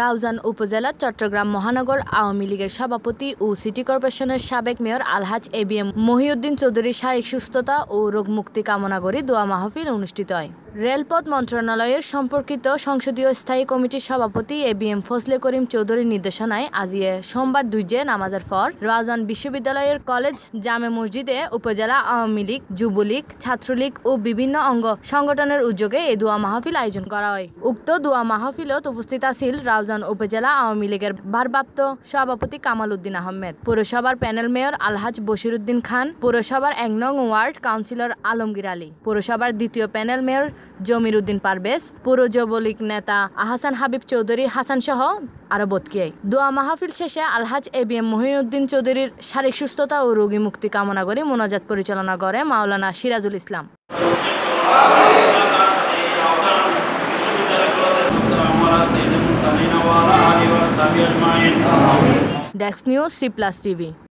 রাউজান উপজেলা চট্টগ্রাম মহানগর আওয়ামী লীগের সভাপতি ও সিটি কর্পোরেশনের সাবেক মেয়র আলহাজ এ বি এম মহিউদ্দিন চৌধুরীর শারীরিক সুস্থতা ও রোগমুক্তি কামনা করে দোয়া মাহফিল অনুষ্ঠিত হয় রেলপথ মন্ত্রণালয়ের সম্পর্কিত সংসদীয় স্থায়ী কমিটির সভাপতি A B M Fazle Karim চৌধুরীর নির্দেশনায় আজিয়ে সোমবার দুইজে নামাজের পর রাজন বিশ্ববিদ্যালয়ের কলেজ জামে মসজিদে উপজেলা আওয়ামী লীগ যুবলীগ ছাত্রলীগ ও বিভিন্ন অঙ্গ সংগঠনের উদ্যোগে এ দোয়া মাহফিল আয়োজন করা হয় উক্ত দোয়া মাহফিলত উপস্থিত আছিল রাউজান উপজেলা আওয়ামী লীগের ভারপ্রাপ্ত সভাপতি কামাল উদ্দিন আহমেদ পৌরসভার প্যানেল মেয়র আলহাজ বশির উদ্দিন খান পৌরসভার এক নং ওয়ার্ড কাউন্সিলর আলমগীর আলী পৌরসভার দ্বিতীয় প্যানেল মেয়র জমির উদ্দিন পারভেজ পুরো যুবলীগ নেতা আহসান হাবিব চৌধুরী হাসান সহ আরো বতকিয়াই দোয়া মাহফিল শেষে আলহাজ এ বি এম মহিউদ্দিন চৌধুরীর শারীরিক সুস্থতা ও রোগী মুক্তি কামনা করে মোনাজাত পরিচালনা করে মাওলানা Sirajul Islam desk news C plus TV